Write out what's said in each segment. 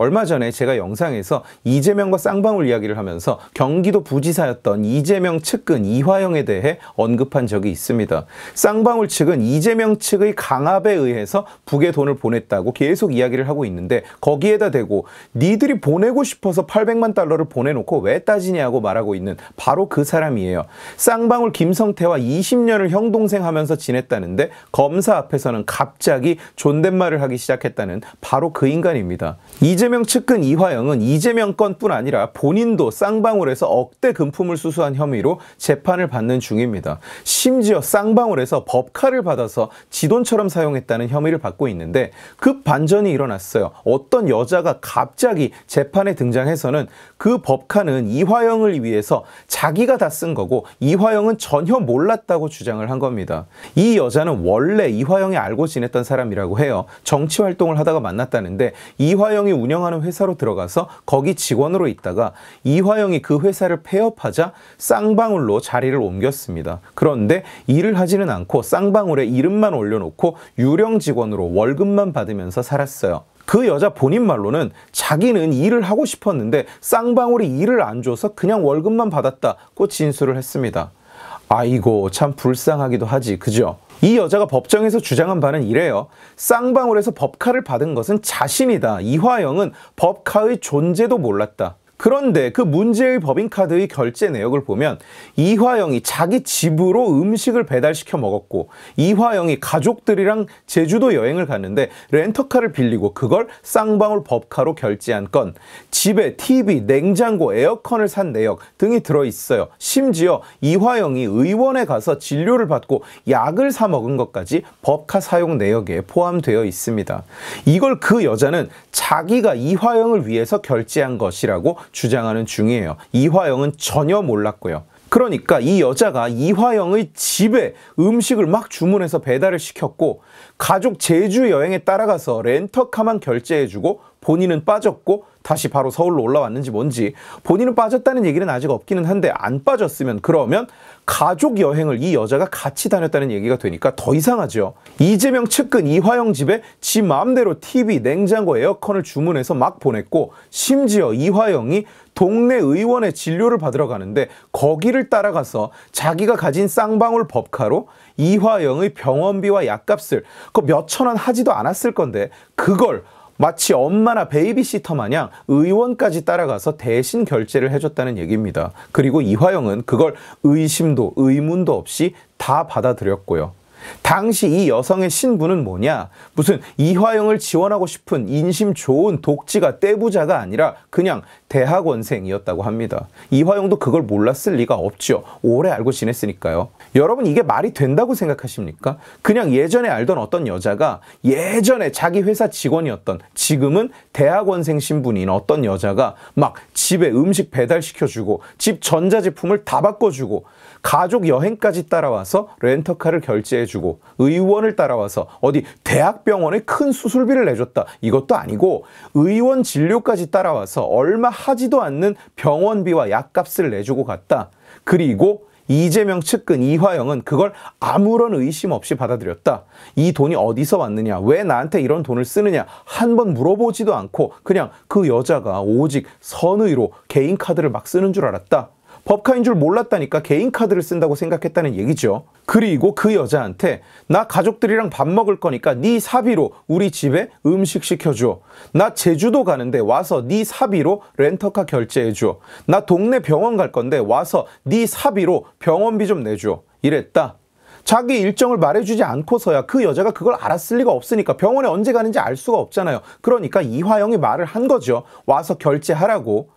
얼마 전에 제가 영상에서 이재명과 쌍방울 이야기를 하면서 경기도 부지사였던 이재명 측근 이화영에 대해 언급한 적이 있습니다. 쌍방울 측은 이재명 측의 강압에 의해서 북에 돈을 보냈다고 계속 이야기를 하고 있는데 거기에다 대고 니들이 보내고 싶어서 800만 달러를 보내놓고 왜 따지냐고 말하고 있는 바로 그 사람이에요. 쌍방울 김성태와 20년을 형동생 하면서 지냈다는데 검사 앞에서는 갑자기 존댓말을 하기 시작했다는 바로 그 인간입니다. 이재명 이재명 측근 이화영은 이재명 건뿐 아니라 본인도 쌍방울에서 억대 금품을 수수한 혐의로 재판을 받는 중입니다. 심지어 쌍방울에서 법카를 받아서 지돈처럼 사용했다는 혐의를 받고 있는데 급 반전이 일어났어요. 어떤 여자가 갑자기 재판에 등장해서는 그 법카는 이화영을 위해서 자기가 다 쓴 거고 이화영은 전혀 몰랐다고 주장을 한 겁니다. 이 여자는 원래 이화영이 알고 지냈던 사람이라고 해요. 정치 활동을 하다가 만났다는데 이화영이 운영하는 회사로 들어가서 거기 직원으로 있다가 이화영이 그 회사를 폐업하자 쌍방울로 자리를 옮겼습니다. 그런데 일을 하지는 않고 쌍방울에 이름만 올려놓고 유령 직원으로 월급만 받으면서 살았어요. 그 여자 본인 말로는 자기는 일을 하고 싶었는데 쌍방울이 일을 안 줘서 그냥 월급만 받았다고 진술을 했습니다. 아이고 참 불쌍하기도 하지 그죠? 이 여자가 법정에서 주장한 바는 이래요. 쌍방울에서 법카를 받은 것은 자신이다. 이화영은 법카의 존재도 몰랐다. 그런데 그 문제의 법인카드의 결제 내역을 보면 이화영이 자기 집으로 음식을 배달시켜 먹었고 이화영이 가족들이랑 제주도 여행을 갔는데 렌터카를 빌리고 그걸 쌍방울 법카로 결제한 건 집에 TV, 냉장고, 에어컨을 산 내역 등이 들어있어요. 심지어 이화영이 의원에 가서 진료를 받고 약을 사 먹은 것까지 법카 사용 내역에 포함되어 있습니다. 이걸 그 여자는 자기가 이화영을 위해서 결제한 것이라고 주장하는 중이에요. 이화영은 전혀 몰랐고요. 그러니까 이 여자가 이화영의 집에 음식을 막 주문해서 배달을 시켰고 가족 제주 여행에 따라가서 렌터카만 결제해주고 본인은 빠졌고 다시 바로 서울로 올라왔는지 뭔지 본인은 빠졌다는 얘기는 아직 없기는 한데 안 빠졌으면 그러면 가족 여행을 이 여자가 같이 다녔다는 얘기가 되니까 더 이상하죠. 이재명 측근 이화영 집에 지 마음대로 TV, 냉장고, 에어컨을 주문해서 막 보냈고 심지어 이화영이 동네 의원의 진료를 받으러 가는데 거기를 따라가서 자기가 가진 쌍방울 법카로 이화영의 병원비와 약값을 그 몇천 원 하지도 않았을 건데 그걸 마치 엄마나 베이비시터 마냥 의원까지 따라가서 대신 결제를 해줬다는 얘기입니다. 그리고 이화영은 그걸 의심도 의문도 없이 다 받아들였고요. 당시 이 여성의 신분은 뭐냐? 무슨 이화영을 지원하고 싶은 인심 좋은 독지가 떼부자가 아니라 그냥 대학원생이었다고 합니다. 이화영도 그걸 몰랐을 리가 없죠. 오래 알고 지냈으니까요. 여러분 이게 말이 된다고 생각하십니까? 그냥 예전에 알던 어떤 여자가 예전에 자기 회사 직원이었던 지금은 대학원생 신분인 어떤 여자가 막 집에 음식 배달시켜주고 집 전자제품을 다 바꿔주고 가족 여행까지 따라와서 렌터카를 결제해주고 의원을 따라와서 어디 대학병원에 큰 수술비를 내줬다 이것도 아니고 의원 진료까지 따라와서 얼마 하지도 않는 병원비와 약값을 내주고 갔다 그리고 이재명 측근 이화영은 그걸 아무런 의심 없이 받아들였다. 이 돈이 어디서 왔느냐, 왜 나한테 이런 돈을 쓰느냐 한 번 물어보지도 않고 그냥 그 여자가 오직 선의로 개인 카드를 막 쓰는 줄 알았다. 법카인 줄 몰랐다니까 개인 카드를 쓴다고 생각했다는 얘기죠. 그리고 그 여자한테 나 가족들이랑 밥 먹을 거니까 네 사비로 우리 집에 음식 시켜줘. 나 제주도 가는데 와서 네 사비로 렌터카 결제해줘. 나 동네 병원 갈 건데 와서 네 사비로 병원비 좀 내줘. 이랬다. 자기 일정을 말해주지 않고서야 그 여자가 그걸 알았을 리가 없으니까 병원에 언제 가는지 알 수가 없잖아요. 그러니까 이화영이 말을 한 거죠. 와서 결제하라고.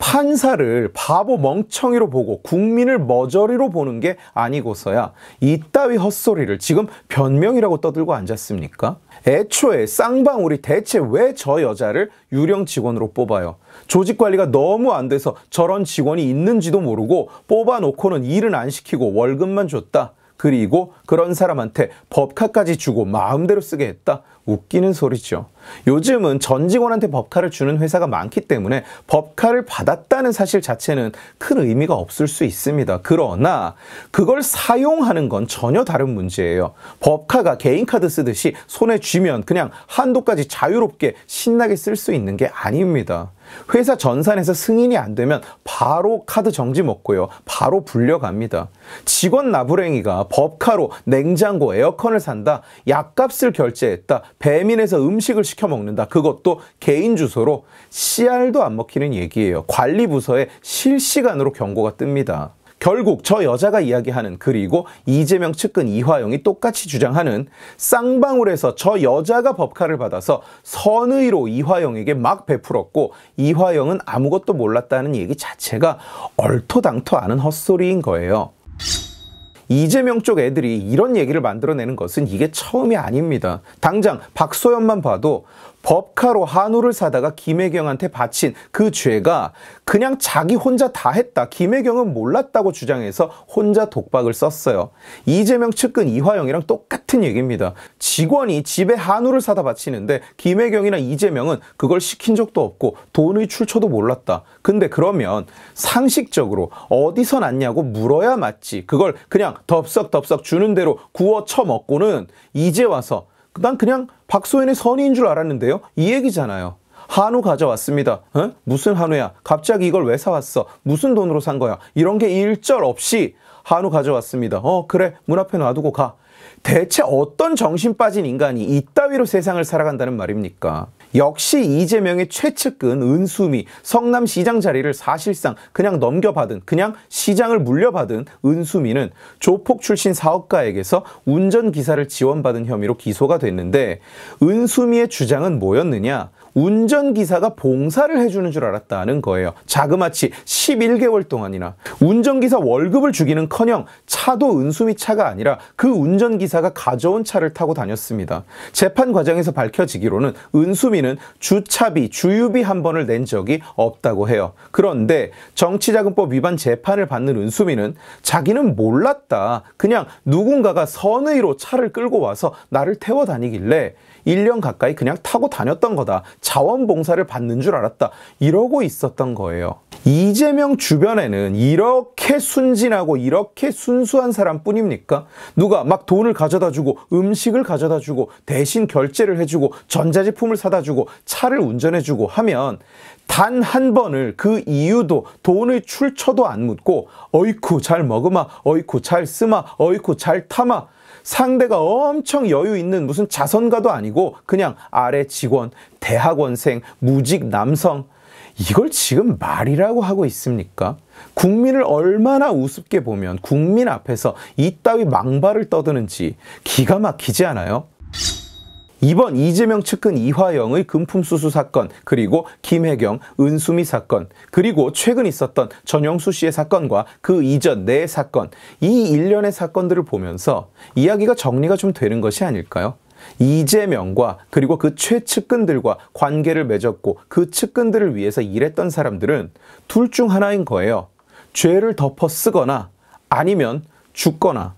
판사를 바보 멍청이로 보고 국민을 머저리로 보는 게 아니고서야 이따위 헛소리를 지금 변명이라고 떠들고 앉았습니까? 애초에 쌍방울이 대체 왜 저 여자를 유령 직원으로 뽑아요? 조직 관리가 너무 안 돼서 저런 직원이 있는지도 모르고 뽑아놓고는 일은 안 시키고 월급만 줬다. 그리고 그런 사람한테 법카까지 주고 마음대로 쓰게 했다. 웃기는 소리죠. 요즘은 전 직원한테 법카를 주는 회사가 많기 때문에 법카를 받았다는 사실 자체는 큰 의미가 없을 수 있습니다. 그러나 그걸 사용하는 건 전혀 다른 문제예요. 법카가 개인카드 쓰듯이 손에 쥐면 그냥 한도까지 자유롭게 신나게 쓸 수 있는 게 아닙니다. 회사 전산에서 승인이 안 되면 바로 카드 정지 먹고요. 바로 불려갑니다. 직원 나부랭이가 법카로 냉장고, 에어컨을 산다, 약값을 결제했다, 배민에서 음식을 시켜 먹는다. 그것도 개인 주소로 씨알도안 먹히는 얘기예요. 관리 부서에 실시간으로 경고가 뜹니다. 결국 저 여자가 이야기하는 그리고 이재명 측근 이화영이 똑같이 주장하는 쌍방울에서 저 여자가 법카를 받아서 선의로 이화영에게 막 베풀었고 이화영은 아무것도 몰랐다는 얘기 자체가 얼토당토 않은 헛소리인 거예요. 이재명 쪽 애들이 이런 얘기를 만들어내는 것은 이게 처음이 아닙니다. 당장 박소연만 봐도 법카로 한우를 사다가 김혜경한테 바친 그 죄가 그냥 자기 혼자 다 했다. 김혜경은 몰랐다고 주장해서 혼자 독박을 썼어요. 이재명 측근 이화영이랑 똑같은 얘기입니다. 직원이 집에 한우를 사다 바치는데 김혜경이나 이재명은 그걸 시킨 적도 없고 돈의 출처도 몰랐다. 근데 그러면 상식적으로 어디서 났냐고 물어야 맞지. 그걸 그냥 덥석덥석 주는 대로 구워 처먹고는 이제 와서 난 그냥 박소연의 선의인 줄 알았는데요. 이 얘기잖아요. 한우 가져왔습니다. 어? 무슨 한우야? 갑자기 이걸 왜 사왔어? 무슨 돈으로 산 거야? 이런 게 일절 없이 한우 가져왔습니다. 어, 그래. 문 앞에 놔두고 가. 대체 어떤 정신 빠진 인간이 이따위로 세상을 살아간다는 말입니까? 역시 이재명의 최측근 은수미 성남시장 자리를 사실상 그냥 넘겨받은 그냥 시장을 물려받은 은수미는 조폭 출신 사업가에게서 운전기사를 지원받은 혐의로 기소가 됐는데 은수미의 주장은 뭐였느냐 운전기사가 봉사를 해주는 줄 알았다는 거예요. 자그마치 11개월 동안이나 운전기사 월급을 죽이는커녕 차도 은수미 차가 아니라 그 운전기사가 가져온 차를 타고 다녔습니다. 재판 과정에서 밝혀지기로는 은수미는 주차비, 주유비 한 번을 낸 적이 없다고 해요. 그런데 정치자금법 위반 재판을 받는 은수미는 자기는 몰랐다. 그냥 누군가가 선의로 차를 끌고 와서 나를 태워 다니길래 1년 가까이 그냥 타고 다녔던 거다. 자원봉사를 받는 줄 알았다. 이러고 있었던 거예요. 이재명 주변에는 이렇게 순진하고 이렇게 순수한 사람뿐입니까? 누가 막 돈을 가져다 주고 음식을 가져다 주고 대신 결제를 해주고 전자제품을 사다 주고 차를 운전해 주고 하면 단 한 번을 그 이유도 돈의 출처도 안 묻고 어이쿠 잘 먹으마 어이쿠 잘 쓰마 어이쿠 잘 타마 상대가 엄청 여유 있는 무슨 자선가도 아니고 그냥 아래 직원, 대학원생, 무직 남성 이걸 지금 말이라고 하고 있습니까? 국민을 얼마나 우습게 보면 국민 앞에서 이따위 망발을 떠드는지 기가 막히지 않아요? 이번 이재명 측근 이화영의 금품수수 사건, 그리고 김혜경, 은수미 사건, 그리고 최근 있었던 전영수 씨의 사건과 그 이전 내 사건, 이 일련의 사건들을 보면서 이야기가 정리가 좀 되는 것이 아닐까요? 이재명과 그리고 그 최측근들과 관계를 맺었고 그 측근들을 위해서 일했던 사람들은 둘 중 하나인 거예요. 죄를 덮어 쓰거나 아니면 죽거나